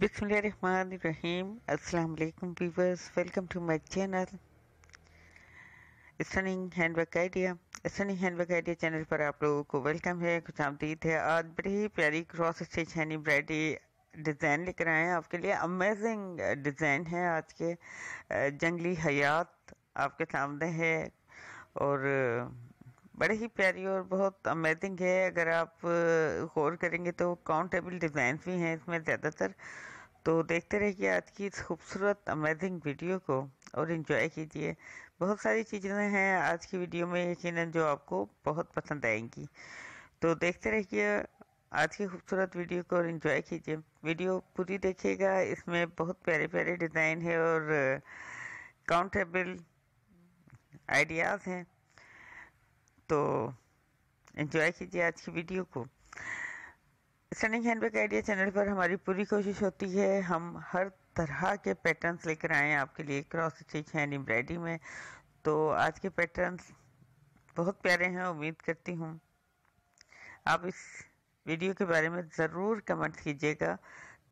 बिस्मिल्लाहिर्रहमानिर्रहीम अस्सलाम वालेकुम viewers welcome to my channel stunning handwork idea stunning handwork idea channel पर आप लोगों को वेलकम है खुश आमदीद है आज बड़ी ही प्यारी cross stitch hand embroidery design लेकर आए हैं आपके लिए अमेजिंग डिज़ाइन है आज के जंगली हयात आपके सामने है और बड़े ही प्यारी और बहुत अमेजिंग है अगर आप गौर करेंगे तो काउंटेबल डिज़ाइन भी हैं इसमें ज़्यादातर तो देखते रहिए आज की इस खूबसूरत अमेजिंग वीडियो को और इन्जॉय कीजिए बहुत सारी चीज़ें हैं आज की वीडियो में यकीन जो आपको बहुत पसंद आएंगी तो देखते रहिए आज की खूबसूरत वीडियो को और इन्जॉय कीजिए वीडियो पूरी देखिएगा इसमें बहुत प्यारे प्यारे डिज़ाइन है और काउंटेबल आइडियाज़ हैं तो एंजॉय कीजिए आज की वीडियो को स्टनिंग हैंडबैग आइडिया चैनल पर हमारी पूरी कोशिश होती है हम हर तरह के पैटर्न्स लेकर आए हैं आपके लिए क्रॉस स्टिच हैंड एम्ब्रॉयडरी में तो आज के पैटर्न्स बहुत प्यारे हैं उम्मीद करती हूँ आप इस वीडियो के बारे में ज़रूर कमेंट कीजिएगा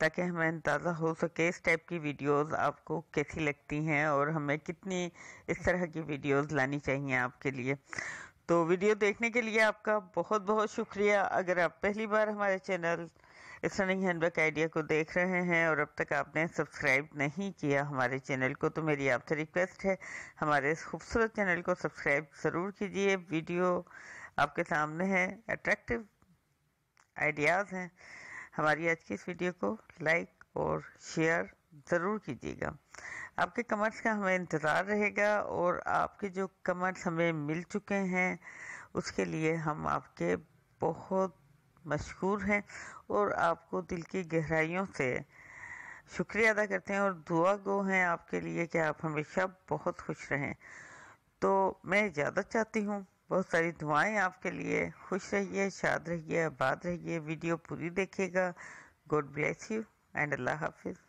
ताकि हमें अंदाज़ा हो सके इस टाइप की वीडियोस आपको कैसी लगती हैं और हमें कितनी इस तरह की वीडियोस लानी चाहिए आपके लिए तो वीडियो देखने के लिए आपका बहुत बहुत शुक्रिया अगर आप पहली बार हमारे चैनल स्टनिंग हैंडबैग आइडिया को देख रहे हैं और अब तक आपने सब्सक्राइब नहीं किया हमारे चैनल को तो मेरी आपसे रिक्वेस्ट है हमारे इस खूबसूरत चैनल को सब्सक्राइब ज़रूर कीजिए वीडियो आपके सामने है अट्रैक्टिव आइडियाज़ हैं हमारी आज की इस वीडियो को लाइक और शेयर ज़रूर कीजिएगा आपके कमेंट्स का हमें इंतज़ार रहेगा और आपके जो कमेंट्स हमें मिल चुके हैं उसके लिए हम आपके बहुत मशहूर हैं और आपको दिल की गहराइयों से शुक्रिया अदा करते हैं और दुआ गो हैं आपके लिए कि आप हमेशा बहुत खुश रहें तो मैं इजाज़त चाहती हूँ बहुत सारी दुआएं आपके लिए खुश रहिए शाद रहिए आबाद रहिए वीडियो पूरी देखिएगा गॉड ब्लेस यू एंड अल्लाह हाफिज़